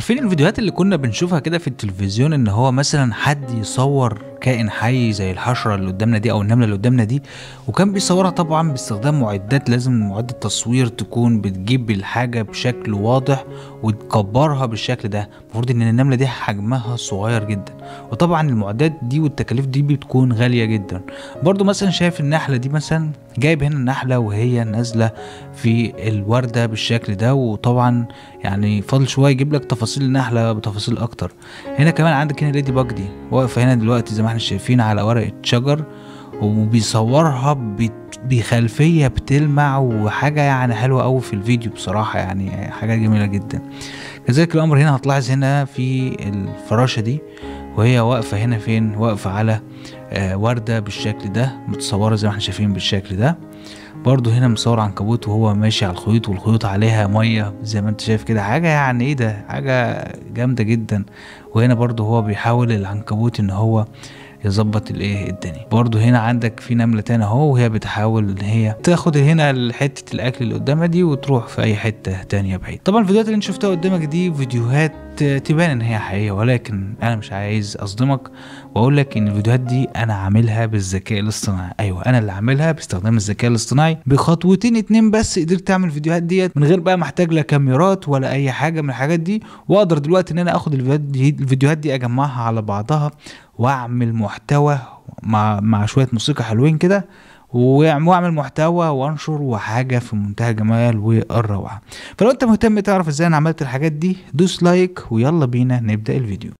عارفين الفيديوهات اللي كنا بنشوفها كده في التلفزيون ان هو مثلا حد يصور كائن حي زي الحشره اللي قدامنا دي او النمله اللي قدامنا دي وكان بيصورها طبعا باستخدام معدات لازم معدة تصوير تكون بتجيب الحاجه بشكل واضح وتكبرها بالشكل ده المفروض ان النمله دي حجمها صغير جدا وطبعا المعدات دي والتكاليف دي بتكون غاليه جدا برضو مثلا شايف النحله دي مثلا جايب هنا النحله وهي نازله في الورده بالشكل ده وطبعا يعني فاضل شويه يجيب لك تفاصيل النحله بتفاصيل اكتر هنا كمان عندك هنا ليدي باج دي واقفه هنا دلوقتي زي ما احنا شايفين على ورقة شجر وبيصورها بخلفية بتلمع وحاجة يعني حلوة أوي في الفيديو بصراحة يعني حاجة جميلة جدا كذلك الأمر هنا هتلاحظ هنا في الفراشة دي وهي واقفة هنا فين واقفة على آه، وردة بالشكل ده متصورة زي ما احنا شايفين بالشكل ده برضو هنا مصور عنكبوت وهو ماشي على الخيوط والخيوط عليها مية زي ما انت شايف كده حاجة يعني ايه ده حاجة جامدة جدا وهنا برضو هو بيحاول العنكبوت ان هو يظبط الايه الدنيا برضو هنا عندك في نمله تانية اهو وهي بتحاول ان هي تاخد هنا حته الاكل اللي قدامها دي وتروح في اي حته تانية بعيد طبعا الفيديوهات اللي انت شفتها قدامك دي فيديوهات تبان ان هي حقيقيه ولكن انا مش عايز اصدمك واقول لك ان الفيديوهات دي انا عاملها بالذكاء الاصطناعي ايوه انا اللي عاملها باستخدام الذكاء الاصطناعي بخطوتين اتنين بس قدرت اعمل الفيديوهات ديت من غير بقى محتاج لا كاميرات ولا اي حاجه من الحاجات دي واقدر دلوقتي ان انا اخد الفيديوهات دي الفيديوهات دي اجمعها على بعضها واعمل محتوى مع مع شويه موسيقى حلوين كده واعمل محتوى وانشر وحاجه في منتهى الجمال والروعه فلو انت مهتم تعرف ازاي انا عملت الحاجات دي دوس لايك ويلا بينا نبدا الفيديو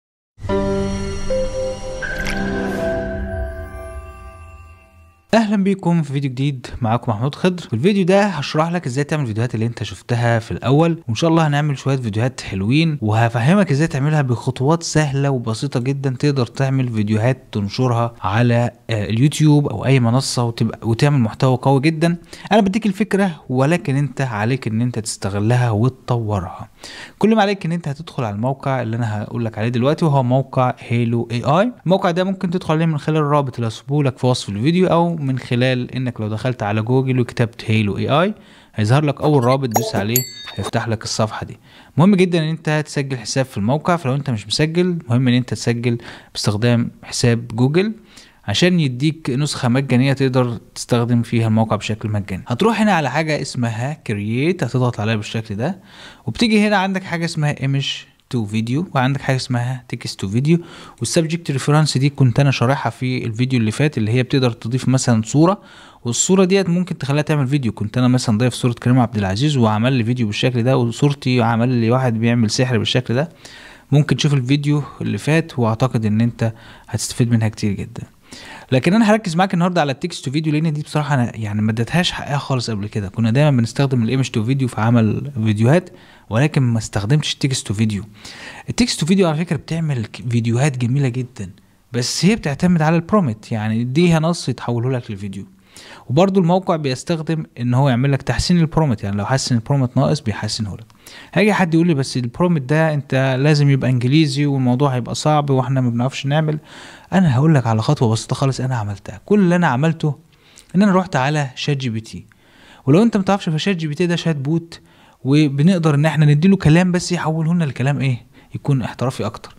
اهلا بيكم في فيديو جديد معاكم محمود خضر في الفيديو ده هشرح لك ازاي تعمل الفيديوهات اللي انت شفتها في الاول وان شاء الله هنعمل شويه فيديوهات حلوين وهفهمك ازاي تعملها بخطوات سهله وبسيطه جدا تقدر تعمل فيديوهات تنشرها على آه، اليوتيوب او اي منصه وتبقى وتعمل محتوى قوي جدا انا بديك الفكره ولكن انت عليك ان انت تستغلها وتطورها كل ما عليك ان انت هتدخل على الموقع اللي انا هقول لك عليه دلوقتي وهو موقع هيلو اي اي الموقع ده ممكن تدخل عليه من خلال الرابط اللي هسيبه لك في وصف الفيديو او من خلال انك لو دخلت على جوجل وكتبت هيلو اي اي هيظهر لك اول رابط دوس عليه هيفتح لك الصفحه دي مهم جدا ان انت تسجل حساب في الموقع فلو انت مش مسجل مهم ان انت تسجل باستخدام حساب جوجل عشان يديك نسخه مجانيه تقدر تستخدم فيها الموقع بشكل مجاني هتروح هنا على حاجه اسمها كرييت هتضغط عليها بالشكل ده وبتيجي هنا عندك حاجه اسمها ايمج تو فيديو وعندك حاجه اسمها تكست تو فيديو والسبجكت ريفرنس دي كنت انا شارحها في الفيديو اللي فات اللي هي بتقدر تضيف مثلا صوره والصوره ديت ممكن تخليها تعمل فيديو كنت انا مثلا ضايف صوره كريم عبد العزيز وعمل لي فيديو بالشكل ده وصورتي عمل لي واحد بيعمل سحر بالشكل ده ممكن تشوف الفيديو اللي فات واعتقد ان انت هتستفيد منها كتير جدا لكن انا هركز معاك النهارده على التكست تو فيديو لان دي بصراحه انا يعني ما اديتهاش حقها خالص قبل كده كنا دايما بنستخدم الايمج تو فيديو في عمل فيديوهات ولكن ما استخدمتش تكست تو فيديو التكست تو فيديو على فكره بتعمل فيديوهات جميله جدا بس هي بتعتمد على البرومت يعني اديها نص يتحوله لك لفيديو وبرده الموقع بيستخدم ان هو يعمل لك تحسين البرومت يعني لو حس ان البرومت ناقص بيحسنه لك هيجي حد يقول لي بس البرومت ده انت لازم يبقى انجليزي والموضوع هيبقى صعب واحنا ما بنعرفش نعمل انا هقول لك على خطوه بسيطه خالص انا عملتها كل اللي انا عملته ان انا رحت على شات جي بي تي ولو انت ما تعرفش فشات جي بي تي ده شات بوت وبنقدر ان احنا نديله كلام بس يحوله لنا لكلام ايه يكون احترافي اكتر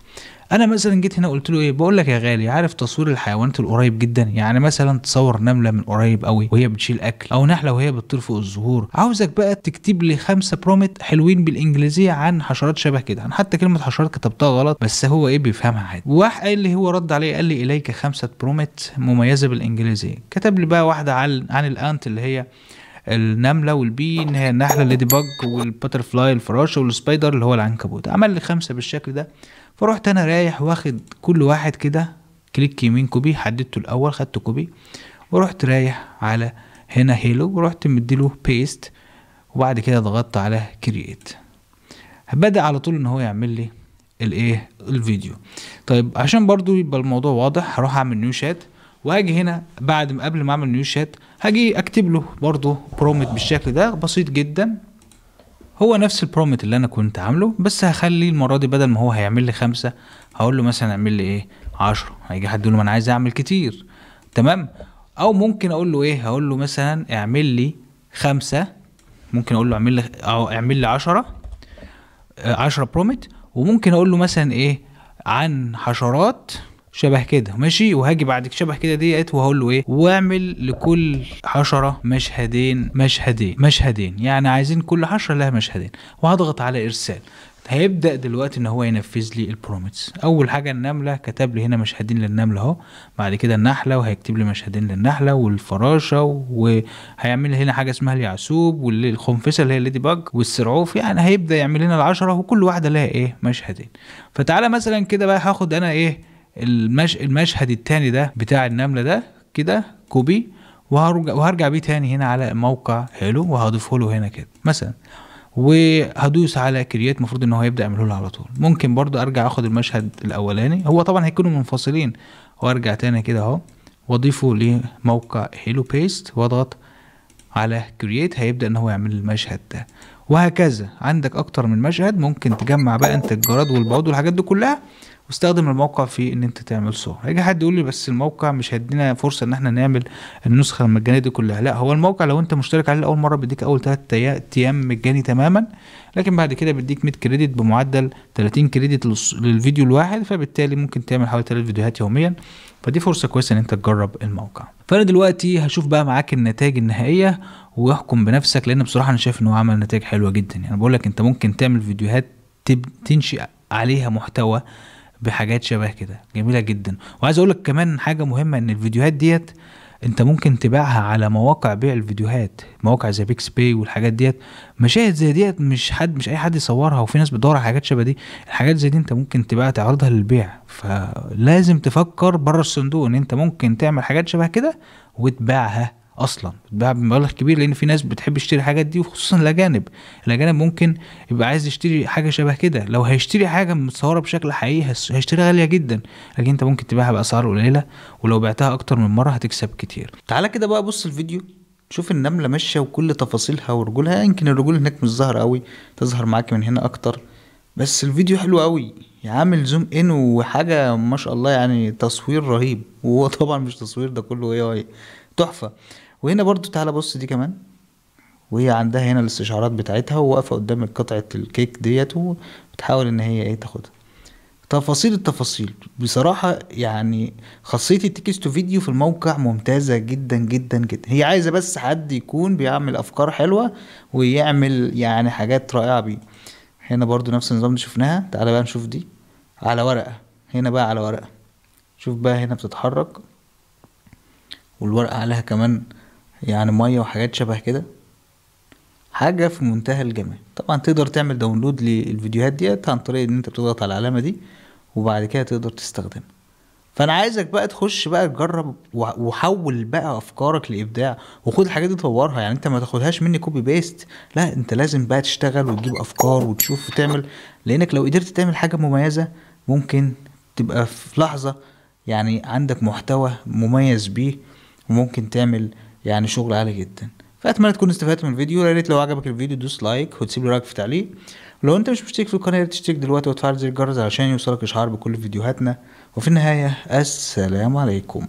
انا مثلا جيت هنا قلت له ايه بقول لك يا غالي عارف تصوير الحيوانات القريب جدا يعني مثلا تصور نمله من قريب قوي وهي بتشيل اكل او نحله وهي بتطير فوق الزهور عاوزك بقى تكتب لي خمسه برومت حلوين بالانجليزيه عن حشرات شبه كده انا حتى كلمه حشرات كتبتها غلط بس هو ايه بيفهمها عادي وراح قال لي هو رد عليه قال لي اليك خمسه برومت مميزه بالانجليزيه كتب لي بقى واحده عن عن الانت اللي هي النمله والبي ان هي النحله الليدي باج فلاي الفراشه والسبايدر اللي هو العنكبوت عمل لي خمسه بالشكل ده فروحت انا رايح واخد كل واحد كده كليك يمين كوبي حددته الاول خدته كوبي ورحت رايح على هنا هيلو ورحت مديله بيست وبعد كده ضغطت على كرييت بدا على طول ان هو يعمل لي الايه الفيديو طيب عشان برضو يبقى الموضوع واضح هروح اعمل نيو شات واجي هنا بعد ما قبل ما اعمل نيو شات هاجي اكتب له برضه برومت بالشكل ده بسيط جدا هو نفس البرومت اللي انا كنت عامله بس هخلي المره دي بدل ما هو هيعمل لي خمسة هقول له مثلا اعمل لي ايه 10 هيجي حد يقول له ما انا عايز اعمل كتير تمام او ممكن اقول له ايه هقول له مثلا اعمل لي خمسة ممكن اقول له اعمل لي او اعمل لي 10 10 برومت وممكن اقول له مثلا ايه عن حشرات شبه كده ماشي وهاجي بعد شبه كده ديت وهقول له ايه واعمل لكل حشره مشهدين مشهدين مشهدين يعني عايزين كل حشره لها مشهدين وهضغط على ارسال هيبدا دلوقتي ان هو ينفذ لي البرومتس اول حاجه النمله كتب لي هنا مشهدين للنمله اهو بعد كده النحله وهيكتب لي مشهدين للنحله والفراشه وهيعمل هنا حاجه اسمها اليعسوب والخنفسه اللي هي الليدي باج والسرعوف يعني هيبدا يعمل لنا العشره وكل واحده لها ايه مشهدين فتعالى مثلا كده بقى هاخد انا ايه المش... المشهد التاني ده بتاع النملة ده كده كوبي وهرجع, وهرجع بيه تاني هنا على موقع حلو وهضيفه له هنا كده مثلا وهدوس على كرييت المفروض ان هو يبدا يعمله على طول ممكن برضو ارجع اخد المشهد الاولاني هو طبعا هيكونوا منفصلين وارجع تاني كده اهو واضيفه لموقع هيلو بيست واضغط على كرييت هيبدا ان هو يعمل المشهد ده وهكذا عندك اكتر من مشهد ممكن تجمع بقى انت الجراد والبعد والحاجات دي كلها واستخدم الموقع في ان انت تعمل صور هيجي حد يقول لي بس الموقع مش هيدينا فرصه ان احنا نعمل النسخه المجانيه دي كلها لا هو الموقع لو انت مشترك عليه اول مره بيديك اول 3 ايام مجاني تماما لكن بعد كده بيديك 100 كريدت بمعدل 30 كريدت للفيديو الواحد فبالتالي ممكن تعمل حوالي 3 فيديوهات يوميا فدي فرصه كويسه ان انت تجرب الموقع فانا دلوقتي هشوف بقى معاك النتائج النهائيه واحكم بنفسك لان بصراحه انا شايف ان هو عمل نتائج حلوه جدا يعني بقول لك انت ممكن تعمل فيديوهات تنشئ عليها محتوى بحاجات شبه كده جميله جدا وعايز اقول لك كمان حاجه مهمه ان الفيديوهات ديت انت ممكن تبيعها على مواقع بيع الفيديوهات مواقع زي بيكس بي والحاجات ديت مشاهد زي ديت مش حد مش اي حد يصورها وفي ناس بتدور على حاجات شبه دي الحاجات زي دي انت ممكن تبيعها تعرضها للبيع فلازم تفكر بره الصندوق ان انت ممكن تعمل حاجات شبه كده وتبيعها اصلا بتتباع بمبلغ كبير لان في ناس بتحب تشتري الحاجات دي وخصوصا الاجانب الاجانب ممكن يبقى عايز يشتري حاجه شبه كده لو هيشتري حاجه متصوره بشكل حقيقي هيشتريها غاليه جدا لكن انت ممكن تبيعها باسعار قليله ولو بعتها اكتر من مره هتكسب كتير تعالى كده بقى بص الفيديو شوف النمله ماشيه وكل تفاصيلها ورجولها يمكن الرجول هناك مش ظاهره قوي تظهر معاك من هنا اكتر بس الفيديو حلو قوي عامل زوم ان وحاجه ما شاء الله يعني تصوير رهيب وهو طبعا مش تصوير ده كله اي اي تحفه وهنا برضو تعالى بص دي كمان وهي عندها هنا الاستشعارات بتاعتها وواقفه قدام قطعه الكيك ديت وبتحاول ان هي ايه تاخدها تفاصيل التفاصيل بصراحه يعني خاصيه التكست فيديو في الموقع ممتازه جدا جدا جدا هي عايزه بس حد يكون بيعمل افكار حلوه ويعمل يعني حاجات رائعه بيه هنا برضو نفس النظام اللي شفناها تعالى بقى نشوف دي على ورقه هنا بقى على ورقه شوف بقى هنا بتتحرك والورقة عليها كمان يعني مية وحاجات شبه كده حاجة في منتهى الجمال طبعا تقدر تعمل داونلود للفيديوهات ديت عن طريق ان انت بتضغط على العلامة دي وبعد كده تقدر تستخدمها فانا عايزك بقى تخش بقى تجرب وحول بقى افكارك لابداع وخد الحاجات دي تطورها يعني انت ما تاخدهاش مني كوبي بيست لا انت لازم بقى تشتغل وتجيب افكار وتشوف وتعمل لانك لو قدرت تعمل حاجه مميزه ممكن تبقى في لحظه يعني عندك محتوى مميز بيه وممكن تعمل يعني شغل عالي جدا فاتمنى تكون استفدت من الفيديو يا ريت لو عجبك الفيديو دوس لايك وتسيب لي رايك في تعليق ولو انت مش مشترك في القناه يا تشترك دلوقتي وتفعل زر الجرس علشان يوصلك اشعار بكل فيديوهاتنا وفي النهايه السلام عليكم